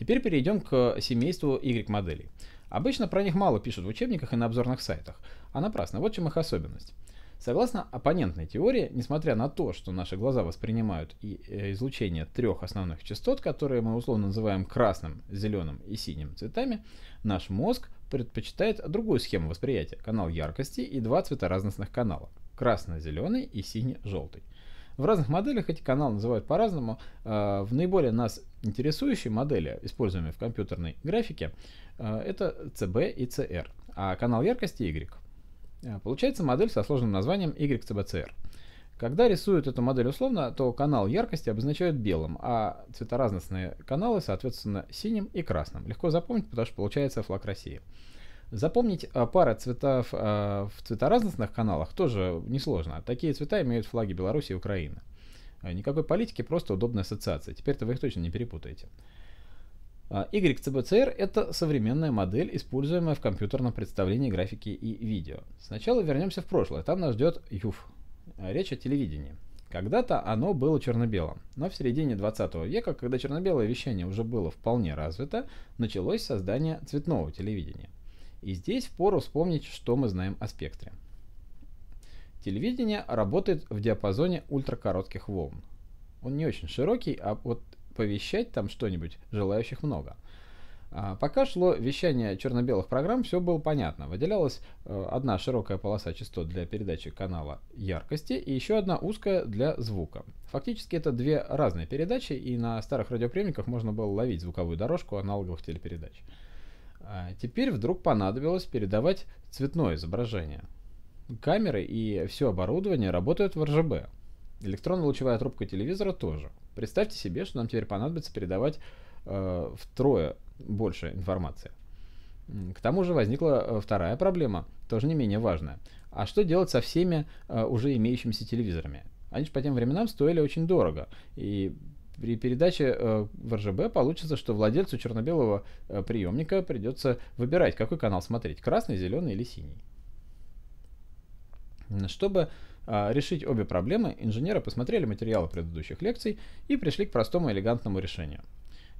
Теперь перейдем к семейству Y-моделей. Обычно про них мало пишут в учебниках и на обзорных сайтах, а напрасно, вот в чем их особенность. Согласно оппонентной теории, несмотря на то, что наши глаза воспринимают и э, излучение трех основных частот, которые мы условно называем красным, зеленым и синим цветами, наш мозг предпочитает другую схему восприятия – канал яркости и два цвета разностных канала – красно-зеленый и сине-желтый. В разных моделях эти каналы называют по-разному. А, в наиболее нас интересующей модели, используемой в компьютерной графике, а, это CB и CR, а канал яркости Y. А, получается модель со сложным названием YCBCR. Когда рисуют эту модель условно, то канал яркости обозначают белым, а цветоразностные каналы, соответственно, синим и красным. Легко запомнить, потому что получается флаг России. Запомнить а, пары цветов а, в цветоразностных каналах тоже несложно. Такие цвета имеют флаги Беларуси и Украины. А, никакой политики, просто удобная ассоциация. Теперь-то вы их точно не перепутаете. YCBCR – это современная модель, используемая в компьютерном представлении графики и видео. Сначала вернемся в прошлое, там нас ждет ЮФ. Речь о телевидении. Когда-то оно было черно-белым, но в середине 20 века, когда черно-белое вещание уже было вполне развито, началось создание цветного телевидения. И здесь впору вспомнить, что мы знаем о спектре. Телевидение работает в диапазоне ультракоротких волн. Он не очень широкий, а вот повещать там что-нибудь желающих много. А, пока шло вещание черно-белых программ, все было понятно. Выделялась э, одна широкая полоса частот для передачи канала яркости и еще одна узкая для звука. Фактически это две разные передачи, и на старых радиоприемниках можно было ловить звуковую дорожку аналоговых телепередач. А, теперь вдруг понадобилось передавать цветное изображение. Камеры и все оборудование работают в RGB. Электронно-лучевая трубка телевизора тоже. Представьте себе, что нам теперь понадобится передавать э, втрое больше информации. К тому же возникла э, вторая проблема, тоже не менее важная. А что делать со всеми э, уже имеющимися телевизорами? Они же по тем временам стоили очень дорого, и при передаче э, в РЖБ получится, что владельцу черно-белого э, приемника придется выбирать, какой канал смотреть, красный, зеленый или синий. Чтобы а, решить обе проблемы, инженеры посмотрели материалы предыдущих лекций и пришли к простому элегантному решению.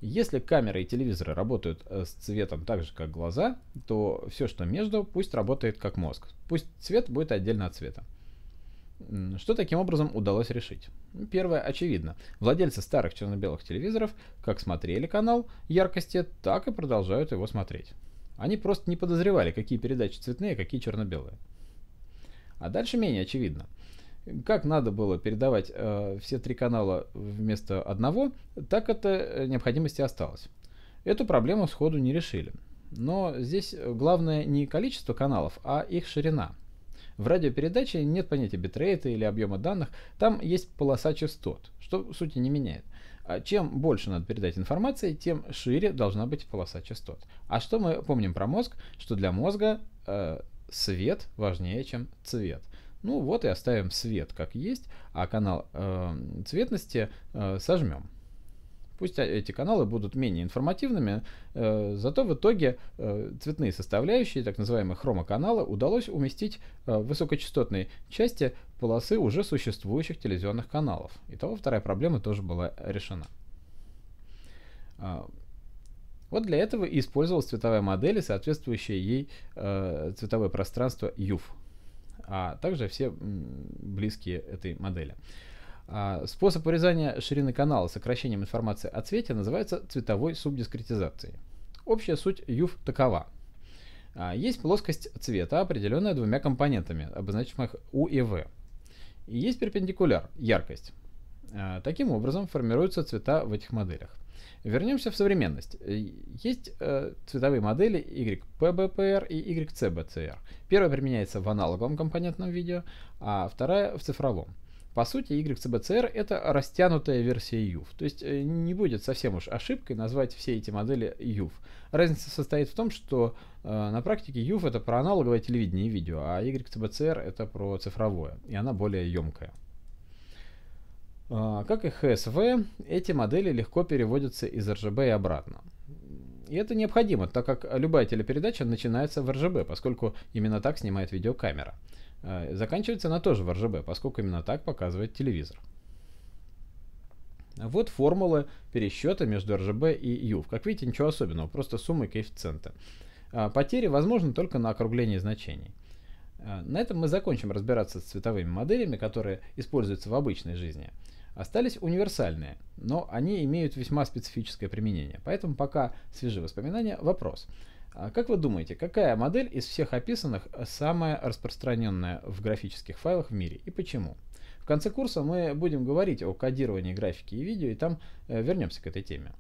Если камеры и телевизоры работают э, с цветом так же, как глаза, то все, что между, пусть работает как мозг. Пусть цвет будет отдельно от цвета. Что таким образом удалось решить? Первое очевидно. Владельцы старых черно-белых телевизоров как смотрели канал яркости, так и продолжают его смотреть. Они просто не подозревали, какие передачи цветные, а какие черно-белые. А дальше менее очевидно. Как надо было передавать э, все три канала вместо одного, так это э, необходимости осталось. Эту проблему сходу не решили. Но здесь главное не количество каналов, а их ширина – в радиопередаче нет понятия битрейта или объема данных, там есть полоса частот, что в сути не меняет. А чем больше надо передать информации, тем шире должна быть полоса частот. А что мы помним про мозг? Что для мозга э, свет важнее, чем цвет. Ну вот и оставим свет как есть, а канал э, цветности э, сожмем. Пусть а, эти каналы будут менее информативными, э, зато в итоге э, цветные составляющие, так называемые хромоканалы, удалось уместить э, в высокочастотной части полосы уже существующих телевизионных каналов. Итого вторая проблема тоже была решена. А, вот для этого и использовалась цветовая модель и соответствующее ей э, цветовое пространство UV, а также все близкие этой модели. Э, а, способ урезания ширины канала сокращением информации о цвете называется цветовой субдискретизацией. Общая суть UV такова. А, есть плоскость цвета, определенная двумя компонентами, обозначенных U и V. И есть перпендикуляр, яркость. А, таким образом формируются цвета в этих моделях. Вернемся в современность. Э, есть э, цветовые модели YPBPR и YCBCR. Первая применяется в аналоговом компонентном видео, а вторая в цифровом. По сути, YCBCR это растянутая версия UV, то есть э, не будет совсем уж ошибкой назвать все эти модели UV. Разница состоит в том, что э, на практике UV это про аналоговое телевидение и видео, а YCBCR это про цифровое, и она более емкая. Э, а, как и HSV, эти модели легко переводятся из RGB и обратно. И это необходимо, так как любая телепередача начинается в RGB, поскольку именно так снимает видеокамера. А, заканчивается она тоже в RGB, поскольку именно так показывает телевизор. Вот формулы пересчета между RGB и U. Как видите, ничего особенного, просто суммы и коэффициенты. А, потери возможны только на округлении значений. А, на этом мы закончим разбираться с цветовыми моделями, которые используются в обычной жизни. Остались универсальные, но они имеют весьма специфическое применение. Поэтому пока свежие воспоминания. Вопрос. А как вы думаете, какая модель из всех описанных самая распространенная в графических файлах в мире и почему? В конце курса мы будем говорить о кодировании графики и видео, и там э, вернемся к этой теме.